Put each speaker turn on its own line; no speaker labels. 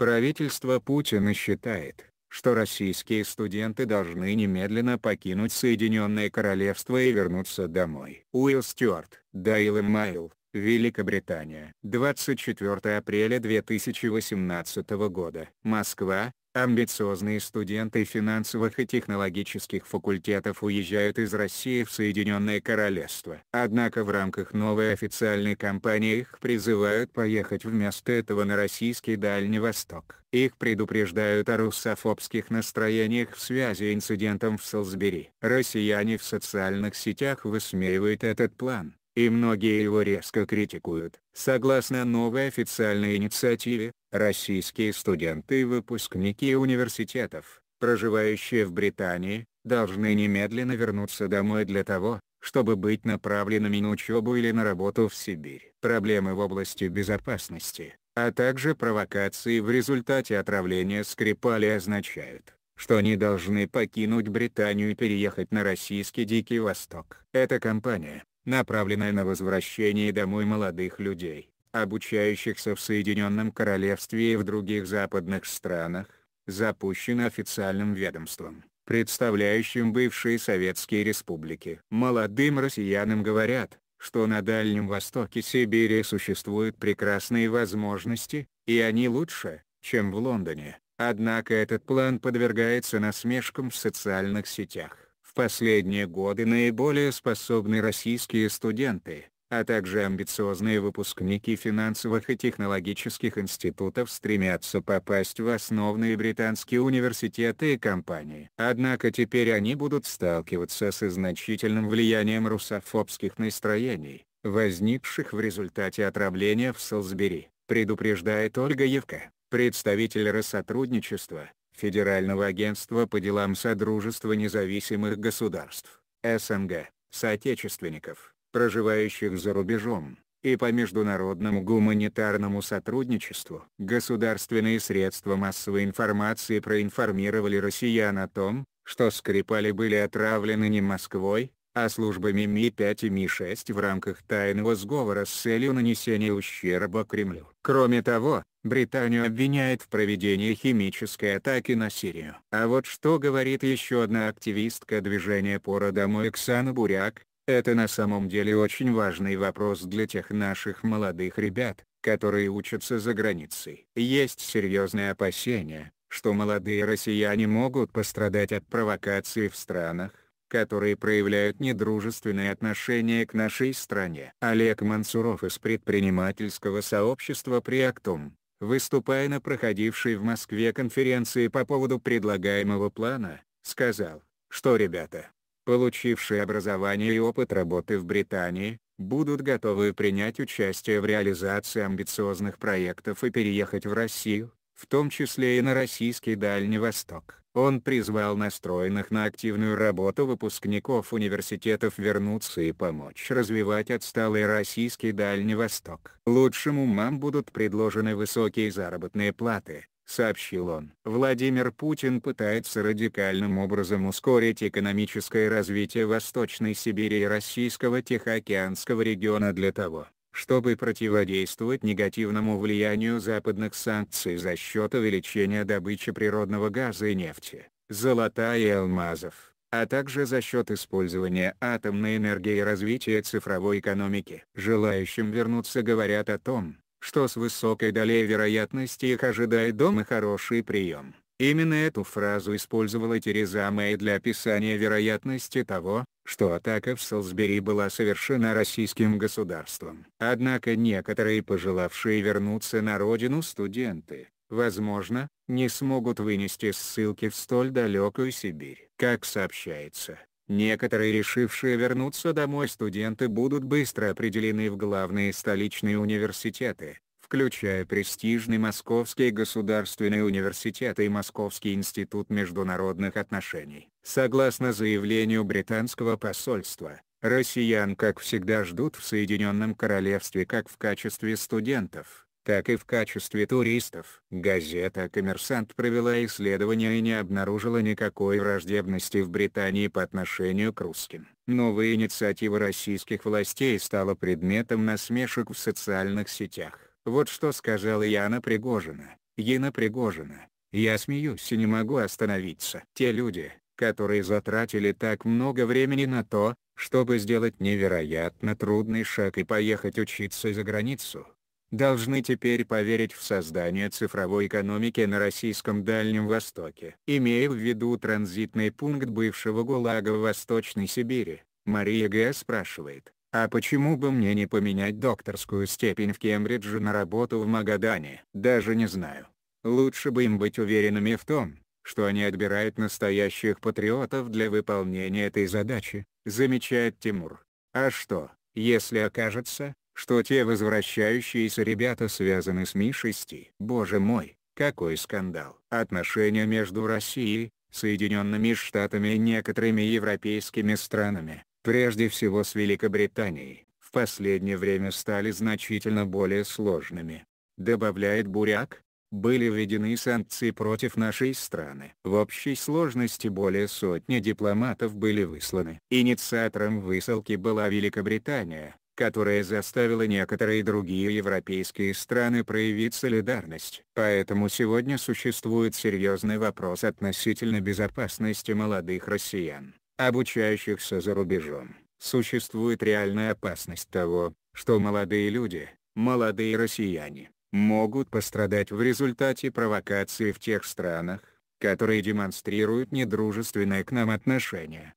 Правительство Путина считает, что российские студенты должны немедленно покинуть Соединенное Королевство и вернуться домой. Уилл Стюарт, Дайл Майл, Великобритания. 24 апреля 2018 года. Москва, Амбициозные студенты финансовых и технологических факультетов уезжают из России в Соединенное Королевство. Однако в рамках новой официальной кампании их призывают поехать вместо этого на российский Дальний Восток. Их предупреждают о русофобских настроениях в связи с инцидентом в Солсбери. Россияне в социальных сетях высмеивают этот план и многие его резко критикуют. Согласно новой официальной инициативе, Российские студенты и выпускники университетов, проживающие в Британии, должны немедленно вернуться домой для того, чтобы быть направленными на учебу или на работу в Сибирь. Проблемы в области безопасности, а также провокации в результате отравления Скрипали означают, что они должны покинуть Британию и переехать на российский Дикий Восток. Эта кампания, направленная на возвращение домой молодых людей, обучающихся в Соединенном Королевстве и в других западных странах, запущен официальным ведомством, представляющим бывшие советские республики. Молодым россиянам говорят, что на Дальнем Востоке Сибири существуют прекрасные возможности, и они лучше, чем в Лондоне. Однако этот план подвергается насмешкам в социальных сетях. В последние годы наиболее способны российские студенты, а также амбициозные выпускники финансовых и технологических институтов стремятся попасть в основные британские университеты и компании. Однако теперь они будут сталкиваться со значительным влиянием русофобских настроений, возникших в результате отравления в Солсбери, предупреждает Ольга Евка, представитель рассотрудничества Федерального агентства по делам Содружества независимых государств, СНГ, соотечественников проживающих за рубежом, и по международному гуманитарному сотрудничеству. Государственные средства массовой информации проинформировали россиян о том, что Скрипали были отравлены не Москвой, а службами Ми-5 и Ми-6 в рамках тайного сговора с целью нанесения ущерба Кремлю. Кроме того, Британию обвиняет в проведении химической атаки на Сирию. А вот что говорит еще одна активистка движения «Пора домой» Оксана Буряк, это на самом деле очень важный вопрос для тех наших молодых ребят, которые учатся за границей. Есть серьезные опасения, что молодые россияне могут пострадать от провокаций в странах, которые проявляют недружественные отношения к нашей стране. Олег Мансуров из предпринимательского сообщества «Приактум», выступая на проходившей в Москве конференции по поводу предлагаемого плана, сказал, что ребята, получившие образование и опыт работы в Британии, будут готовы принять участие в реализации амбициозных проектов и переехать в Россию, в том числе и на российский Дальний Восток. Он призвал настроенных на активную работу выпускников университетов вернуться и помочь развивать отсталый российский Дальний Восток. Лучшим умам будут предложены высокие заработные платы, сообщил он. Владимир Путин пытается радикальным образом ускорить экономическое развитие Восточной Сибири и Российского Тихоокеанского региона для того, чтобы противодействовать негативному влиянию западных санкций за счет увеличения добычи природного газа и нефти, золота и алмазов, а также за счет использования атомной энергии и развития цифровой экономики. Желающим вернуться говорят о том, что с высокой долей вероятности их ожидает дома хороший прием. Именно эту фразу использовала Тереза Мэй для описания вероятности того, что атака в Солсбери была совершена российским государством. Однако некоторые пожелавшие вернуться на родину студенты, возможно, не смогут вынести ссылки в столь далекую Сибирь. Как сообщается, Некоторые решившие вернуться домой студенты будут быстро определены в главные столичные университеты, включая престижный Московский государственный университет и Московский институт международных отношений. Согласно заявлению британского посольства, россиян как всегда ждут в Соединенном Королевстве как в качестве студентов, так и в качестве туристов. Газета «Коммерсант» провела исследование и не обнаружила никакой враждебности в Британии по отношению к русским. Новая инициатива российских властей стала предметом насмешек в социальных сетях. Вот что сказала Яна Пригожина. Яна Пригожина. Я смеюсь и не могу остановиться. Те люди, которые затратили так много времени на то, чтобы сделать невероятно трудный шаг и поехать учиться за границу, должны теперь поверить в создание цифровой экономики на российском Дальнем Востоке. Имея в виду транзитный пункт бывшего ГУЛАГа в Восточной Сибири, Мария Г. спрашивает, а почему бы мне не поменять докторскую степень в Кембридже на работу в Магадане? Даже не знаю. Лучше бы им быть уверенными в том, что они отбирают настоящих патриотов для выполнения этой задачи, замечает Тимур. А что, если окажется, что те возвращающиеся ребята связаны с Ми-6. Боже мой, какой скандал! Отношения между Россией, Соединенными Штатами и некоторыми европейскими странами, прежде всего с Великобританией, в последнее время стали значительно более сложными. Добавляет Буряк, были введены санкции против нашей страны. В общей сложности более сотни дипломатов были высланы. Инициатором высылки была Великобритания, которая заставила некоторые другие европейские страны проявить солидарность. Поэтому сегодня существует серьезный вопрос относительно безопасности молодых россиян, обучающихся за рубежом. Существует реальная опасность того, что молодые люди, молодые россияне, могут пострадать в результате провокации в тех странах, которые демонстрируют недружественное к нам отношение.